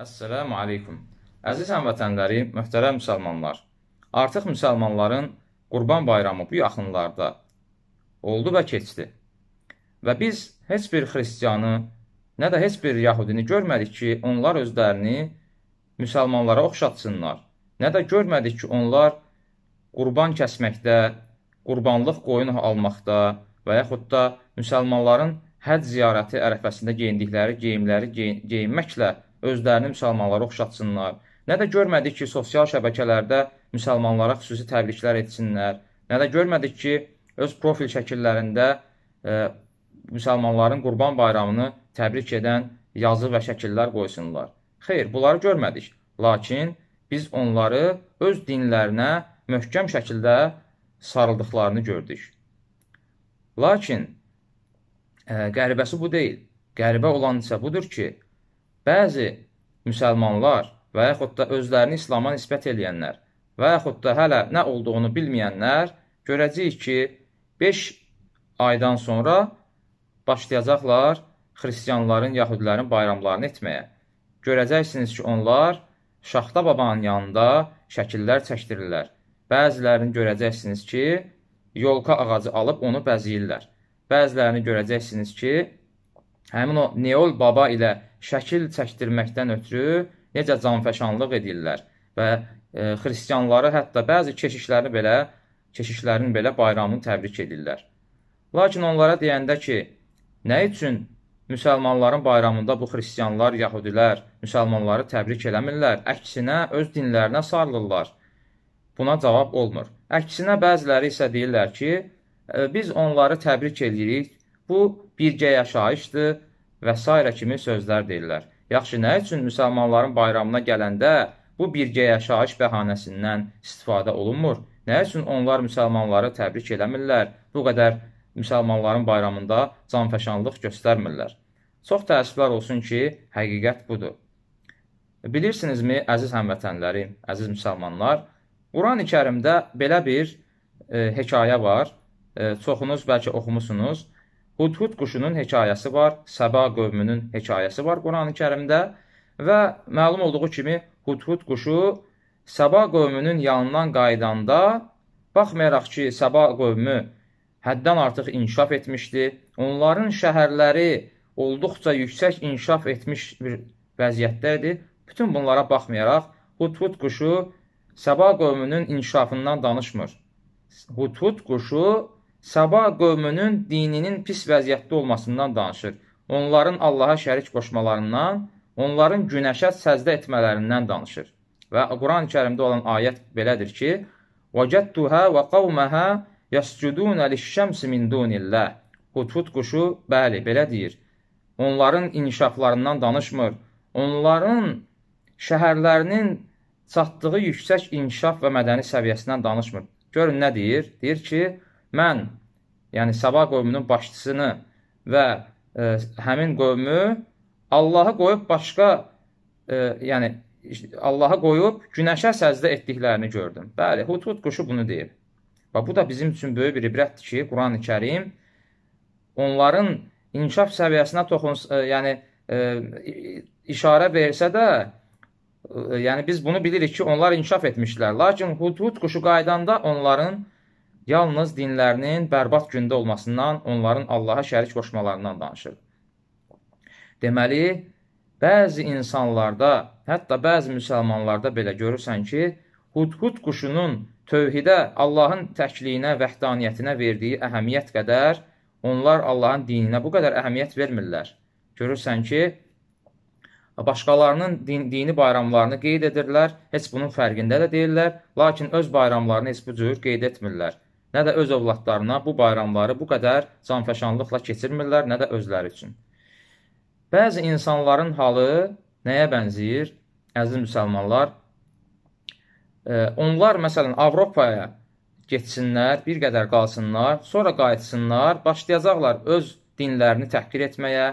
Əssəlamu aleykum. Əziz həmvətənləri, möhtərəm müsəlmanlar. Artıq müsəlmanların Qurban Bayramı bu yaxınlarda oldu və keçdi. Və biz heç bir xristiyanı, nə də heç bir yahudini görmədik ki, onlar özlərini müsəlmanlara oxşatsınlar. Nə də görmədik ki, onlar qurban kəsməkdə, qurbanlıq qoyun almaqda və yaxud da müsəlmanların həd ziyarəti ərəfəsində geyindikləri geyimləri gey geyinməklə özlərini müsəlmanlara oxşatsınlar, nə də görmədik ki, sosial şəbəkələrdə müsəlmanlara xüsusi təbriklər etsinlər, nə də görmədik ki, öz profil şəkillərində e, müsəlmanların qurban bayramını təbrik edən yazı və şəkillər qoysunlar. Xeyr, bunları görmədik, lakin biz onları öz dinlərinə möhkəm şəkildə sarıldıqlarını gördük. Lakin, ə, e, qəribəsi bu deyil. Qəribə olan isə budur ki, Bəzi müsəlmanlar və yaxud da özlərini İslama nisbət eləyənlər və yaxud da hələ nə olduğunu bilməyənlər görəcəyik ki, 5 aydan sonra başlayacaqlar xristiyanların, yahudilərin bayramlarını etməyə. Görəcəksiniz ki, onlar Şaxta babanın yanında şəkillər çəkdirirlər. Bəzilərini görəcəksiniz ki, yolka ağacı alıb onu bəziyirlər. Bəzilərini görəcəksiniz ki, həmin o neol baba ilə şəkil çəkdirməkdən ötürü necə canfəşanlıq edirlər və e, xristianları hətta bəzi keşişləri belə keşişlərin belə bayramını təbrik edirlər. Lakin onlara deyəndə ki, nə üçün müsəlmanların bayramında bu xristianlar, yahudilər müsəlmanları təbrik eləmirlər, əksinə öz dinlərinə sarılırlar. Buna cavab olmur. Əksinə bəziləri isə deyirlər ki, e, biz onları təbrik edirik. Bu birgə yaşayışdır və s. kimi sözlər deyirlər. Yaxşı, nə üçün müsəlmanların bayramına gələndə bu birgə yaşayış bəhanəsindən istifadə olunmur? Nə üçün onlar müsəlmanları təbrik eləmirlər, bu qədər müsəlmanların bayramında canfəşanlıq göstərmirlər? Çox təəssüflər olsun ki, həqiqət budur. Bilirsinizmi, əziz həmvətənləri, əziz müsəlmanlar, Qurani-Kərimdə belə bir e, hekayə var. E, çoxunuz bəlkə oxumusunuz. Hudhud quşunun hekayəsi var, Səba qövmünün hekayəsi var Quran-ı Kərimdə və məlum olduğu kimi Hudhud quşu Səba qövmünün yanından qaydanda, baxmayaraq ki, Səba qövmü həddən artıq inkişaf etmişdi, onların şəhərləri olduqca yüksək inkişaf etmiş bir vəziyyətdə idi. Bütün bunlara baxmayaraq, Hudhud quşu Səba qövmünün inkişafından danışmır. Hudhud quşu Saba qövmünün dininin pis vəziyyətdə olmasından danışır. Onların Allaha şərik qoşmalarından, onların günəşə səzdə etmələrindən danışır. Və Quran-ı Kərimdə olan ayət belədir ki: "Vəcədtuha və qavmaha yascuduna liş-şemsi min dunillah." Hudhud quşu bəli belə deyir. Onların inkişaflarından danışmır. Onların şəhərlərinin çatdığı yüksək inkişaf və mədəni səviyyəsindən danışmır. Görün nə deyir? Deyir ki: mən, yəni Saba qövmünün başçısını və ə, e, həmin qövmü Allaha qoyub başqa, ə, e, yəni Allaha qoyub günəşə səzdə etdiklərini gördüm. Bəli, Hudhud quşu bunu deyir. Və bu da bizim üçün böyük bir ibrətdir ki, Quran-ı Kərim onların inkişaf səviyyəsinə toxuns, ə, e, yəni ə, işarə versə də, ə, yəni biz bunu bilirik ki, onlar inkişaf etmişlər. Lakin Hudhud quşu qaydanda onların yalnız dinlərinin bərbad gündə olmasından, onların Allaha şərik qoşmalarından danışır. Deməli, bəzi insanlarda, hətta bəzi müsəlmanlarda belə görürsən ki, hudhud quşunun tövhidə, Allahın təkliyinə, vəhdaniyyətinə verdiyi əhəmiyyət qədər onlar Allahın dininə bu qədər əhəmiyyət vermirlər. Görürsən ki, başqalarının din, dini bayramlarını qeyd edirlər, heç bunun fərqində də deyirlər, lakin öz bayramlarını heç bu cür qeyd etmirlər nə də öz övladlarına bu bayramları bu qədər canfəşanlıqla keçirmirlər, nə də özləri üçün. Bəzi insanların halı nəyə bənziyir? Əziz müsəlmanlar, onlar məsələn Avropaya getsinlər, bir qədər qalsınlar, sonra qayıtsınlar, başlayacaqlar öz dinlərini təhqir etməyə,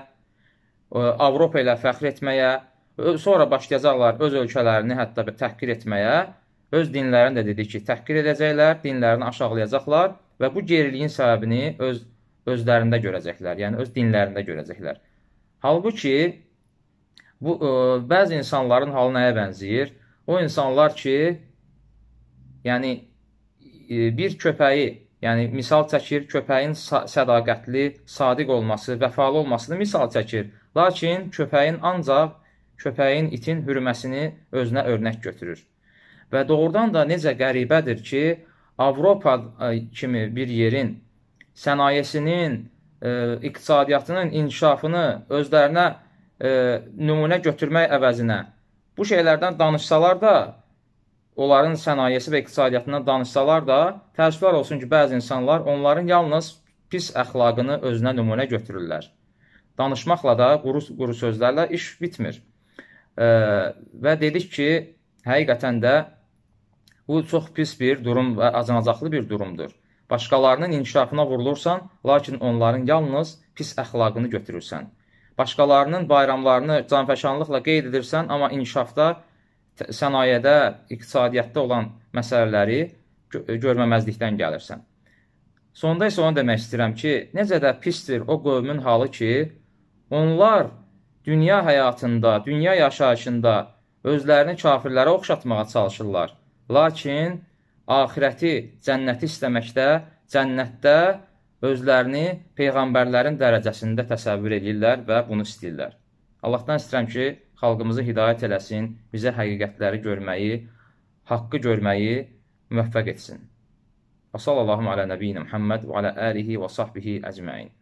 Avropa ilə fəxr etməyə, sonra başlayacaqlar öz ölkələrini hətta təhqir etməyə öz dinlərini də dedi ki, təhqir edəcəklər, dinlərini aşağılayacaqlar və bu geriliyin səbəbini öz özlərində görəcəklər, yəni öz dinlərində görəcəklər. Halbuki bu ə, e, bəzi insanların halı nəyə bənzəyir? O insanlar ki, yəni e, bir köpəyi, yəni misal çəkir, köpəyin sədaqətli, sadiq olması, vəfalı olmasını misal çəkir. Lakin köpəyin ancaq köpəyin itin hürməsini özünə örnək götürür. Və doğrudan da necə qəribədir ki, Avropa e, kimi bir yerin sənayesinin, ə, e, iqtisadiyyatının inkişafını özlərinə ə, e, nümunə götürmək əvəzinə bu şeylərdən danışsalar da, onların sənayesi və iqtisadiyyatından danışsalar da, təəssüflər olsun ki, bəzi insanlar onların yalnız pis əxlaqını özünə nümunə götürürlər. Danışmaqla da, quru, quru sözlərlə iş bitmir. Ə, və dedik ki, həqiqətən də Bu çox pis bir durum və acınacaqlı bir durumdur. Başqalarının inkişafına vurulursan, lakin onların yalnız pis əxlaqını götürürsən. Başqalarının bayramlarını canfəşanlıqla qeyd edirsən, amma inkişafda, sənayədə, iqtisadiyyatda olan məsələləri görməməzlikdən gəlirsən. Sonda isə onu demək istəyirəm ki, necə də pisdir o qövmün halı ki, onlar dünya həyatında, dünya yaşayışında özlərini kafirlərə oxşatmağa çalışırlar. Lakin axirəti, cənnəti istəməkdə, cənnətdə özlərini peyğəmbərlərin dərəcəsində təsəvvür edirlər və bunu istəyirlər. Allahdan istəyirəm ki, xalqımızı hidayət eləsin, bizə həqiqətləri görməyi, haqqı görməyi müvəffəq etsin. Və sallallahu alə nəbiyinə Muhammed və alə əlihi və sahbihi əcməin.